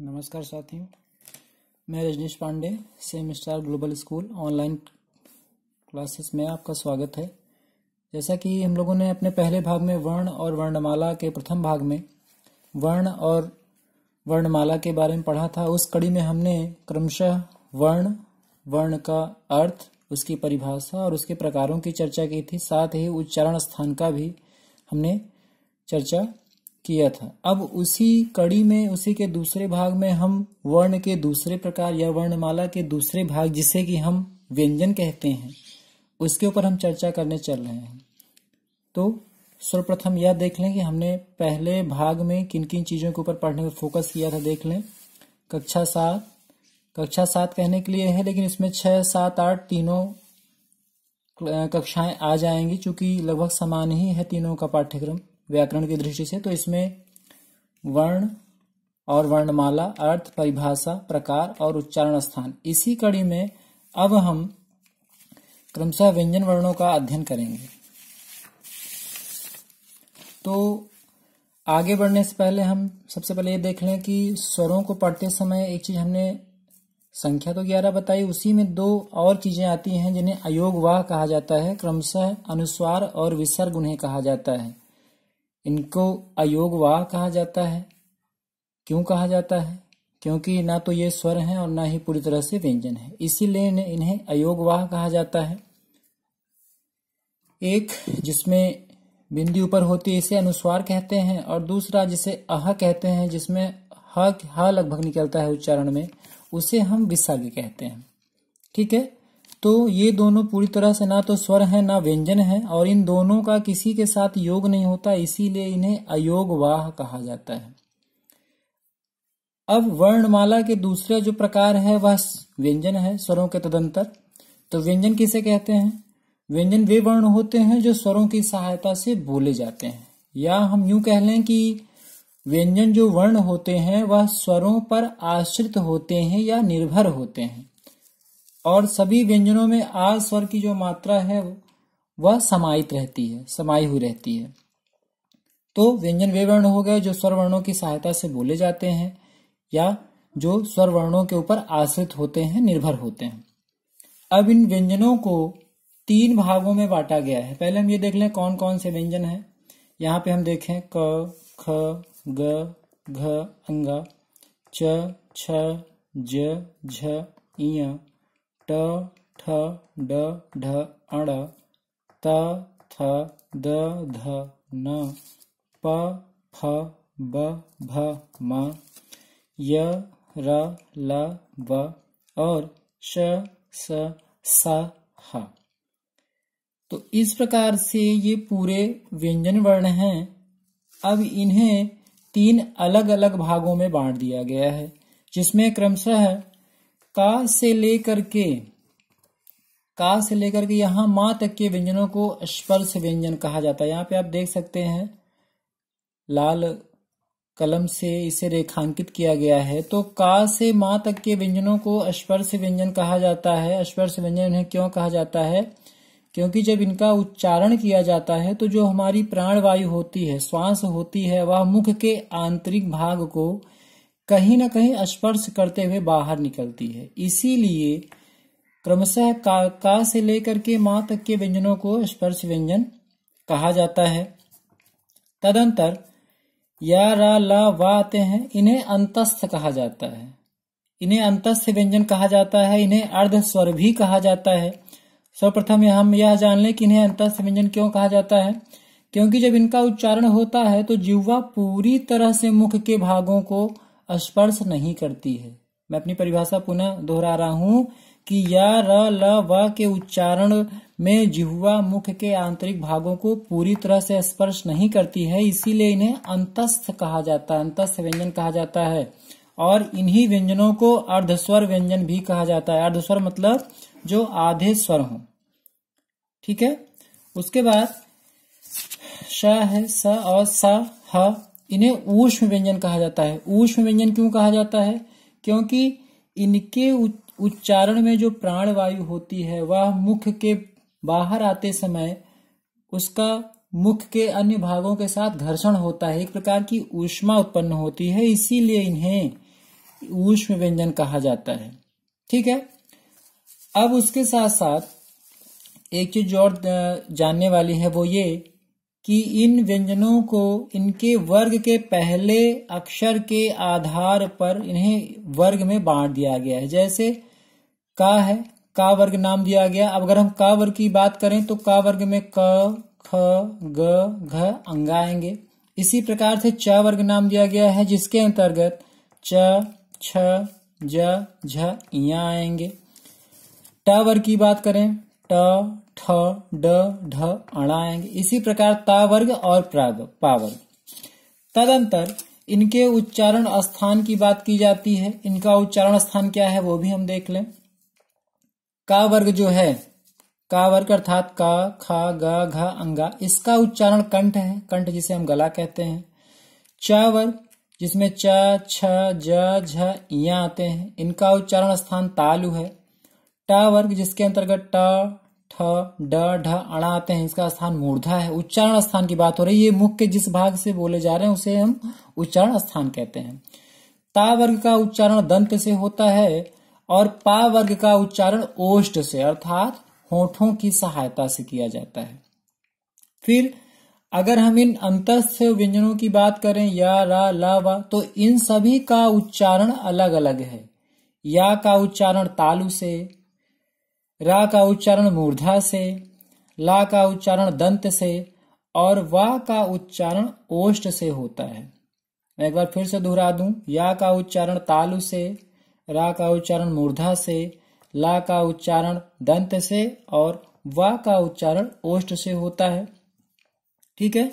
नमस्कार साथियों मैं Rajneesh Pandey same star global school online classes में आपका स्वागत है जैसा कि हम लोगों ने अपने पहले भाग में वर्ण और वर्णमाला के प्रथम भाग में वर्ण और वर्णमाला के बारे में पढ़ा था उस कड़ी में हमने क्रमशः वर्ण वर्ण का अर्थ उसकी परिभाषा और उसके प्रकारों की चर्चा की थी साथ ही उच्चारण स्थान का भी हमने चर्चा किया था अब उसी कड़ी में उसी के दूसरे भाग में हम वर्ण के दूसरे प्रकार या वर्णमाला के दूसरे भाग जिसे कि हम व्यंजन कहते हैं उसके ऊपर हम चर्चा करने चल रहे हैं तो सर्वप्रथम यह देख लें कि हमने पहले भाग में किन किन चीज़ों के ऊपर पढ़ने पर फोकस किया था देख लें कक्षा सात कक्षा सात कहने के लिए है लेकिन इसमें छह सात आठ तीनों कक्षाएं आ जाएंगी चूंकि लगभग समान ही है तीनों का पाठ्यक्रम व्याकरण की दृष्टि से तो इसमें वर्ण और वर्णमाला अर्थ परिभाषा प्रकार और उच्चारण स्थान इसी कड़ी में अब हम क्रमशः व्यंजन वर्णों का अध्ययन करेंगे तो आगे बढ़ने से पहले हम सबसे पहले ये देख लें कि स्वरों को पढ़ते समय एक चीज हमने संख्या तो ग्यारह बताई उसी में दो और चीजें आती हैं जिन्हें अयोगवाह कहा जाता है क्रमशः अनुस्वार और विसर्ग उन्हें कहा जाता है इनको अयोग वाह कहा जाता है क्यों कहा जाता है क्योंकि ना तो ये स्वर है और ना ही पूरी तरह से व्यंजन है इसीलिए इन्हें अयोग वाह कहा जाता है एक जिसमें बिंदी ऊपर होती है इसे अनुस्वार कहते हैं और दूसरा जिसे अह कहते हैं जिसमें ह ह लगभग निकलता है उच्चारण में उसे हम विसर्ग कहते हैं ठीक है तो ये दोनों पूरी तरह से ना तो स्वर है ना व्यंजन है और इन दोनों का किसी के साथ योग नहीं होता इसीलिए इन्हें अयोग वाह कहा जाता है अब वर्णमाला के दूसरे जो प्रकार है वह व्यंजन है स्वरों के तदंतर तो व्यंजन किसे कहते हैं व्यंजन वे वर्ण होते हैं जो स्वरों की सहायता से बोले जाते हैं या हम यूं कह लें कि व्यंजन जो वर्ण होते हैं वह स्वरों पर आश्रित होते हैं या निर्भर होते हैं और सभी व्यंजनों में आ स्वर की जो मात्रा है वह समाहित रहती है समाई हुई रहती है तो व्यंजन वे वर्ण हो गए जो स्वर वर्णों की सहायता से बोले जाते हैं या जो स्वर वर्णों के ऊपर आश्रित होते हैं निर्भर होते हैं अब इन व्यंजनों को तीन भागों में बांटा गया है पहले हम ये देख लें कौन कौन से व्यंजन हैं यहाँ पे हम देखें क ख ग घ अंग च छ ज झ इया ट ठ ड ढ अण त थ द ध न प फ ब भ म य र ल व और श स स ह तो इस प्रकार से ये पूरे व्यंजन वर्ण हैं अब इन्हें तीन अलग अलग भागों में बांट दिया गया है जिसमें क्रमशः का से लेकर के का से लेकर के यहां मां तक के व्यंजनों को स्पर्श व्यंजन कहा जाता है यहाँ पे आप देख सकते हैं लाल कलम से इसे रेखांकित किया गया है तो का से मां तक के व्यंजनों को स्पर्श व्यंजन कहा जाता है स्पर्श व्यंजन इन्हें क्यों कहा जाता है क्योंकि जब इनका उच्चारण किया जाता है तो जो हमारी प्राणवायु होती है श्वास होती है वह मुख के आंतरिक भाग को कहीं ना कहीं स्पर्श करते हुए बाहर निकलती है इसीलिए क्रमशः का, का से लेकर के माँ तक के व्यंजनों को स्पर्श व्यंजन कहा जाता है तदंतर या रा ला वा आते हैं इन्हें अंतस्थ कहा जाता है इन्हें अंतस्थ व्यंजन कहा जाता है इन्हें अर्ध स्वर भी कहा जाता है सर्वप्रथम हम यह जान लें कि इन्हें अंतस्थ व्यंजन क्यों कहा जाता है क्योंकि जब इनका उच्चारण होता है तो जिह्वा पूरी तरह से मुख के भागों को स्पर्श नहीं करती है मैं अपनी परिभाषा पुनः दोहरा रहा हूं कि या र ल व के उच्चारण में जिहुआ मुख के आंतरिक भागों को पूरी तरह से स्पर्श नहीं करती है इसीलिए इन्हें अंतस्थ कहा जाता है अंतस्थ व्यंजन कहा जाता है और इन्हीं व्यंजनों को अर्धस्वर व्यंजन भी कहा जाता है अर्धस्वर मतलब जो आधे स्वर हो ठीक है उसके बाद श है स और स ह इन्हें ऊष्म व्यंजन कहा जाता है ऊष्म व्यंजन क्यों कहा जाता है क्योंकि इनके उच्चारण में जो प्राणवायु होती है वह मुख के बाहर आते समय उसका मुख के अन्य भागों के साथ घर्षण होता है एक प्रकार की ऊष्मा उत्पन्न होती है इसीलिए इन्हें ऊष्म व्यंजन कहा जाता है ठीक है अब उसके साथ साथ एक चीज और जानने वाली है वो ये कि इन व्यंजनों को इनके वर्ग के पहले अक्षर के आधार पर इन्हें वर्ग में बांट दिया गया है जैसे का है का वर्ग नाम दिया गया अब अगर हम का वर्ग की बात करें तो का वर्ग में क ख ग घ अंग आएंगे इसी प्रकार से च वर्ग नाम दिया गया है जिसके अंतर्गत च छ ज झ आएंगे ट वर्ग की बात करें ट ठ ड ढ अड़ा आएंगे इसी प्रकार ता वर्ग और प्राग पावर्ग तदंतर इनके उच्चारण स्थान की बात की जाती है इनका उच्चारण स्थान क्या है वो भी हम देख लें का वर्ग जो है का वर्ग अर्थात का खा गा घा अंगा इसका उच्चारण कंठ है कंठ जिसे हम गला कहते हैं च वर्ग जिसमें च छ ज झ आते हैं इनका उच्चारण स्थान तालु है टा वर्ग जिसके अंतर्गत ट ठ ड ढ अड़ा आते हैं इसका स्थान मूर्धा है उच्चारण स्थान की बात हो रही है मुख के जिस भाग से बोले जा रहे हैं उसे हम उच्चारण स्थान कहते हैं ता वर्ग का उच्चारण दंत से होता है और पा वर्ग का उच्चारण ओष्ठ से अर्थात होठों की सहायता से किया जाता है फिर अगर हम इन अंतस्थ व्यंजनों की बात करें या रा ला वा तो इन सभी का उच्चारण अलग अलग है या का उच्चारण तालु से रा का उच्चारण मूर्धा से ला का उच्चारण दंत से और वा का उच्चारण ओष्ट से होता है मैं एक बार फिर से दोहरा दूं या का उच्चारण तालु से रा का उच्चारण मूर्धा से ला का उच्चारण दंत से और वा का उच्चारण ओष्ट से होता है ठीक है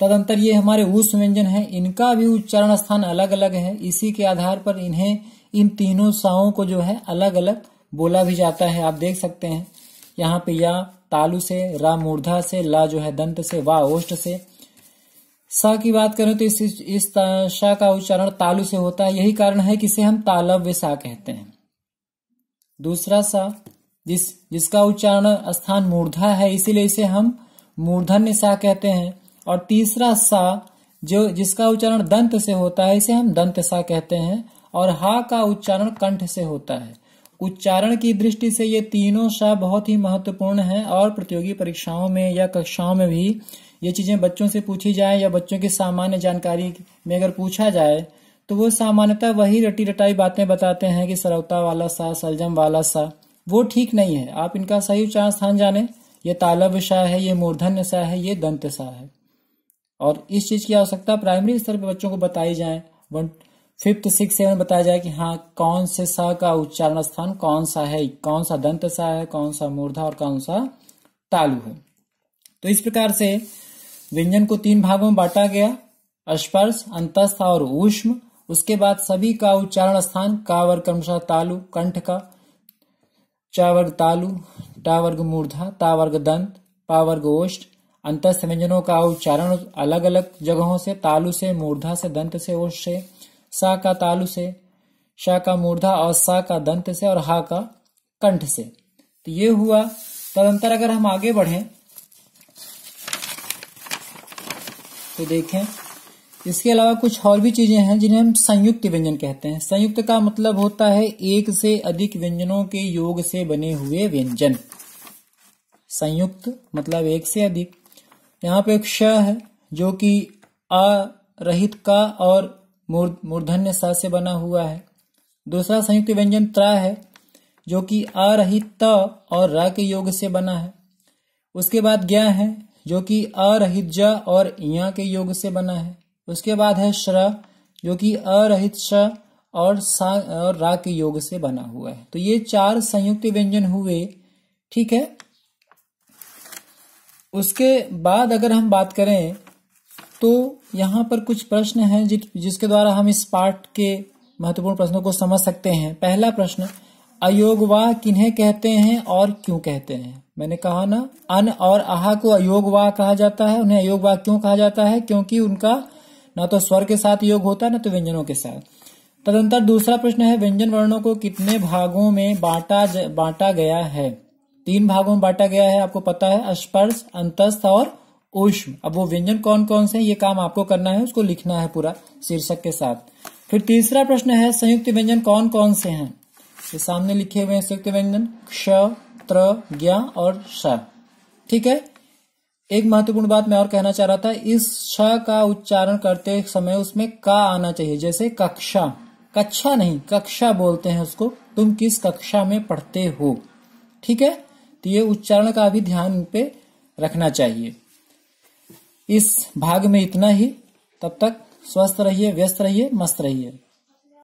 तदंतर ये हमारे उस व्यंजन है इनका भी उच्चारण स्थान अलग अलग है इसी के आधार पर इन्हें इन तीनों साओं को जो है अलग अलग बोला भी जाता है आप देख सकते हैं यहाँ पे या तालु से रा मूर्धा से ला जो है दंत से वा ओष्ट से स की बात करें तो इस इस शाह का उच्चारण तालु से होता है यही कारण है कि इसे हम तालव्य सा कहते हैं दूसरा सा जिस जिसका उच्चारण स्थान मूर्धा है इसीलिए इसे हम मूर्धन्य सा कहते हैं और तीसरा सा जो जिसका उच्चारण दंत से होता है इसे हम दंत सा कहते हैं और हा का उच्चारण कंठ से होता है उच्चारण की दृष्टि से ये तीनों शाह बहुत ही महत्वपूर्ण हैं और प्रतियोगी परीक्षाओं में या कक्षाओं में भी ये चीज़ें बच्चों से पूछी जाए या बच्चों की सामान्य जानकारी में अगर पूछा जाए तो वो सामान्यतः वही रटी रटाई बातें बताते हैं कि सरवता वाला सा सलजम वाला सा वो ठीक नहीं है आप इनका सही उच्चारण स्थान जाने ये तालब शाह है ये मूर्धन्य शाह है ये दंत शाह है और इस चीज़ की आवश्यकता प्राइमरी स्तर पर बच्चों को बताई जाए वन फिफ्थ सिक्स सेवन बताया जाए कि हाँ कौन से स का उच्चारण स्थान कौन सा है कौन सा दंत सा है कौन सा मूर्धा और कौन सा तालु है तो इस प्रकार से व्यंजन को तीन भागों में बांटा गया स्पर्श अंतस्थ और उष्म उसके बाद सभी का उच्चारण स्थान का वर्ग क्रमशः तालु कंठ का चावर्ग वर्ग तालु टा वर्ग मूर्धा ता वर्ग दंत पावर्ग ओष्ठ अंतस्थ व्यंजनों का उच्चारण अलग अलग जगहों से तालु से मूर्धा से दंत से ओष्ठ से सा का तालु से शा का मूर्धा और सा का दंत से और हा का कंठ से तो ये हुआ तदंतर अगर हम आगे बढ़े तो देखें इसके अलावा कुछ और भी चीजें हैं जिन्हें हम संयुक्त व्यंजन कहते हैं संयुक्त का मतलब होता है एक से अधिक व्यंजनों के योग से बने हुए व्यंजन संयुक्त मतलब एक से अधिक यहाँ पे एक श है जो कि अ रहित का और मूर्धन्य सा से बना हुआ है दूसरा संयुक्त व्यंजन त्रा है जो कि आ रही त और रा के योग से बना है उसके बाद ज्ञा है जो कि अरहित ज और या के योग से बना है उसके बाद है श्र जो कि अरहित श और सा और रा के योग से बना हुआ है तो ये चार संयुक्त व्यंजन हुए ठीक है उसके बाद अगर हम बात करें तो यहाँ पर कुछ प्रश्न हैं जि, जिसके द्वारा हम इस पाठ के महत्वपूर्ण प्रश्नों को समझ सकते हैं पहला प्रश्न अयोगवाह किन्हें कहते हैं और क्यों कहते हैं मैंने कहा ना अन और आहा को अयोगवाह कहा जाता है उन्हें अयोगवाह क्यों कहा जाता है क्योंकि उनका ना तो स्वर के साथ योग होता है ना तो व्यंजनों के साथ तदंतर दूसरा प्रश्न है व्यंजन वर्णों को कितने भागों में बांटा बांटा गया है तीन भागों में बांटा गया है आपको पता है स्पर्श अंतस्थ और उष्म अब वो व्यंजन कौन कौन से हैं ये काम आपको करना है उसको लिखना है पूरा शीर्षक के साथ फिर तीसरा प्रश्न है संयुक्त व्यंजन कौन कौन से हैं ये सामने लिखे हुए हैं संयुक्त व्यंजन क्ष त्र ज्ञा और श ठीक है एक महत्वपूर्ण बात मैं और कहना चाह रहा था इस श का उच्चारण करते समय उसमें का आना चाहिए जैसे कक्षा कक्षा नहीं कक्षा बोलते हैं उसको तुम किस कक्षा में पढ़ते हो ठीक है तो ये उच्चारण का भी ध्यान पे रखना चाहिए इस भाग में इतना ही तब तक स्वस्थ रहिए व्यस्त रहिए मस्त रहिए